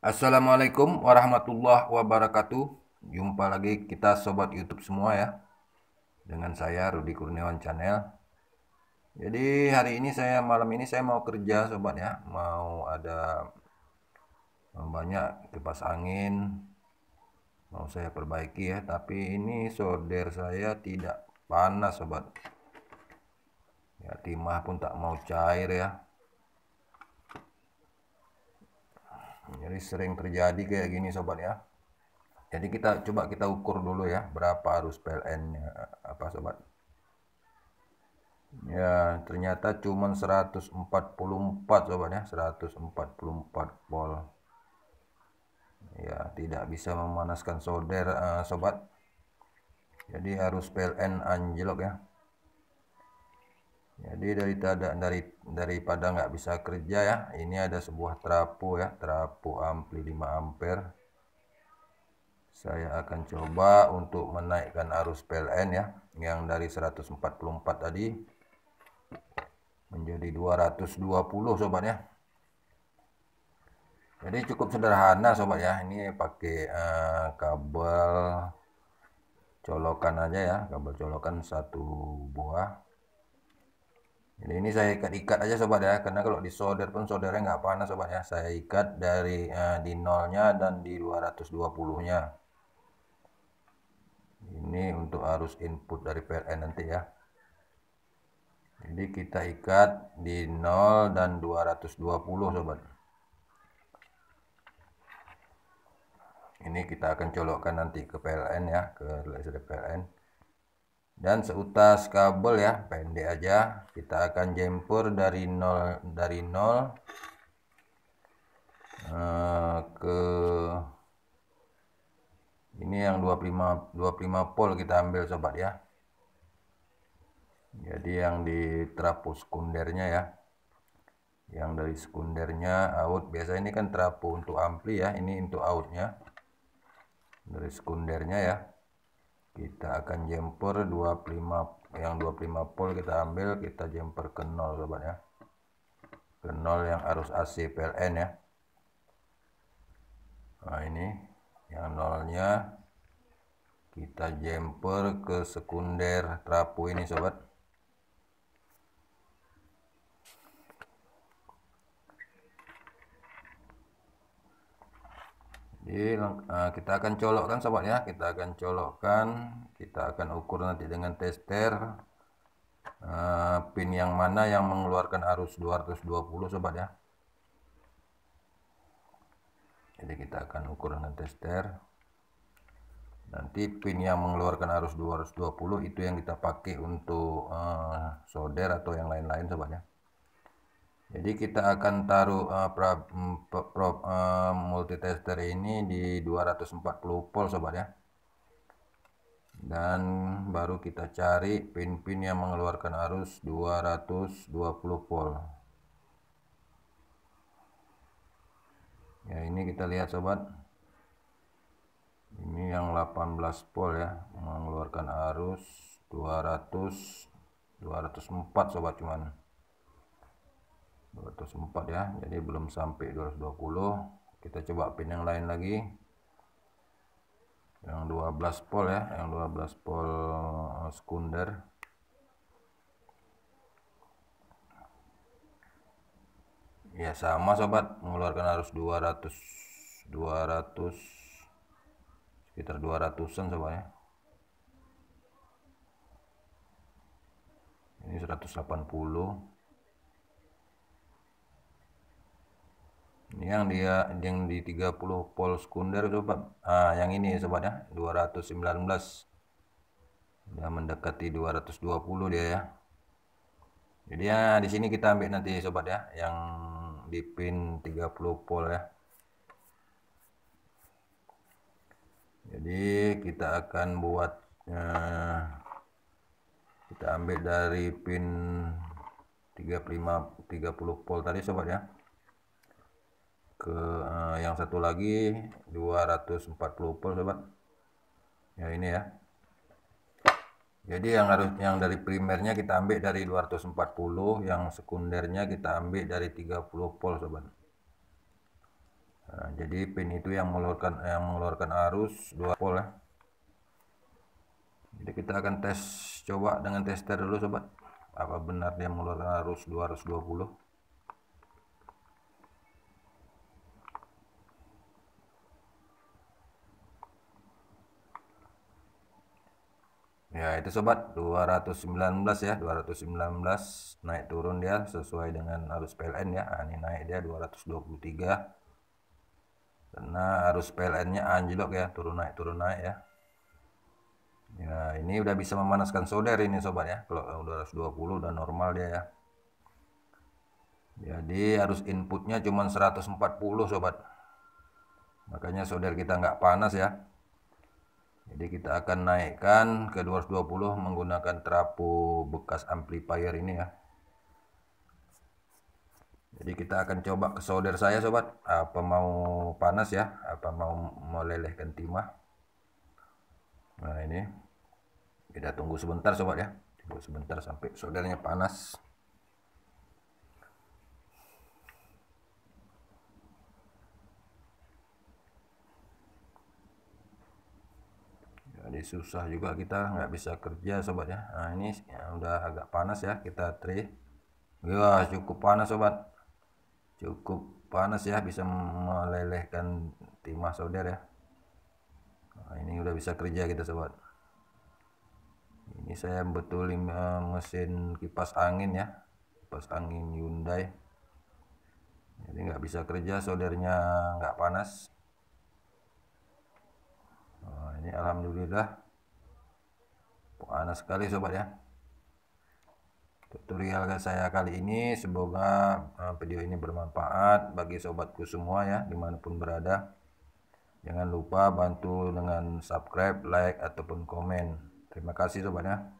Assalamualaikum warahmatullahi wabarakatuh. Jumpa lagi kita sobat YouTube semua ya. Dengan saya Rudi Kurniawan Channel. Jadi hari ini saya malam ini saya mau kerja sobat ya. Mau ada banyak kipas angin mau saya perbaiki ya, tapi ini solder saya tidak panas sobat. Ya timah pun tak mau cair ya. Jadi sering terjadi kayak gini sobat ya. Jadi kita coba kita ukur dulu ya berapa arus PLN nya apa sobat. Ya, ternyata cuma 144 sobat ya, 144 volt. Ya, tidak bisa memanaskan solder uh, sobat. Jadi harus PLN anjlok ya jadi dari dari daripada nggak bisa kerja ya ini ada sebuah trapo ya trapo ampli 5 ampere saya akan coba untuk menaikkan arus PLN ya yang dari 144 tadi menjadi 220 sobat ya jadi cukup sederhana sobat ya ini pakai uh, kabel colokan aja ya kabel colokan satu buah jadi ini saya ikat-ikat aja sobat ya karena kalau disolder pun soldernya nggak panas sobat ya saya ikat dari eh, di nolnya dan di 220 nya ini untuk arus input dari PLN nanti ya jadi kita ikat di 0 dan 220 sobat ini kita akan colokkan nanti ke PLN ya ke laser PLN dan seutas kabel ya pendek aja kita akan jempur dari nol dari nol uh, ke ini yang 25 25 volt kita ambil sobat ya jadi yang di trapo sekundernya ya yang dari sekundernya out biasa ini kan trapo untuk ampli ya ini untuk outnya dari sekundernya ya kita akan jumper 25 yang 25 volt kita ambil kita jumper ke nol sobat ya ke nol yang arus AC PLN ya nah ini yang nolnya kita jumper ke sekunder trapu ini sobat Jadi eh, kita akan colokkan sobat ya, kita akan colokkan, kita akan ukur nanti dengan tester eh, pin yang mana yang mengeluarkan arus 220 sobat ya. Jadi kita akan ukur dengan tester. Nanti pin yang mengeluarkan arus 220 itu yang kita pakai untuk uh, solder atau yang lain-lain sobat ya. Jadi kita akan taruh uh, pra, mm, pra, uh, eh, multitester ini di 240 volt sobat ya. Dan baru kita cari pin-pin yang mengeluarkan arus 220 volt. Ya ini kita lihat sobat. Ini yang 18 volt ya mengeluarkan arus 200 204 sobat cuman. 204 ya jadi belum sampai 220 kita coba pin yang lain lagi yang 12 pol ya yang 12 pol eh, sekunder ya sama sobat mengeluarkan arus 200 200 sekitar 200an sobat ya ini 180 yang dia yang di 30 pol sekunder coba ah, yang ini sobat ya 219 sudah mendekati 220 dia ya jadi ya di sini kita ambil nanti sobat ya yang di pin 30 pol ya jadi kita akan buat eh, kita ambil dari pin 35 30 pol tadi sobat ya ke eh, yang satu lagi 240 volt sobat ya ini ya jadi yang harus yang dari primernya kita ambil dari 240 yang sekundernya kita ambil dari 30 volt sobat nah, jadi pin itu yang mengeluarkan yang mengeluarkan arus 2 volt ya jadi kita akan tes coba dengan tester dulu sobat apa benar dia mengeluarkan arus 220 ya itu sobat 219 ya 219 naik turun dia sesuai dengan arus PLN ya nah, ini naik dia 223 karena arus PLN nya anjlok ya turun naik turun naik ya ya ini udah bisa memanaskan solder ini sobat ya kalau 220 udah normal dia ya jadi arus inputnya cuma 140 sobat makanya solder kita nggak panas ya jadi kita akan naikkan ke 220 menggunakan trapo bekas amplifier ini ya. Jadi kita akan coba ke solder saya sobat, apa mau panas ya, apa mau melelehkan timah. Nah ini, kita tunggu sebentar sobat ya, tunggu sebentar sampai soldernya panas. jadi susah juga kita nggak bisa kerja sobat ya nah ini ya, udah agak panas ya kita tri ya cukup panas sobat cukup panas ya bisa melelehkan timah solder ya nah, ini udah bisa kerja kita sobat ini saya betulin eh, mesin kipas angin ya kipas angin Hyundai jadi nggak bisa kerja soldernya nggak panas ini alhamdulillah panas sekali sobat ya tutorial saya kali ini semoga eh, video ini bermanfaat bagi sobatku semua ya dimanapun berada jangan lupa bantu dengan subscribe like ataupun komen terima kasih sobat ya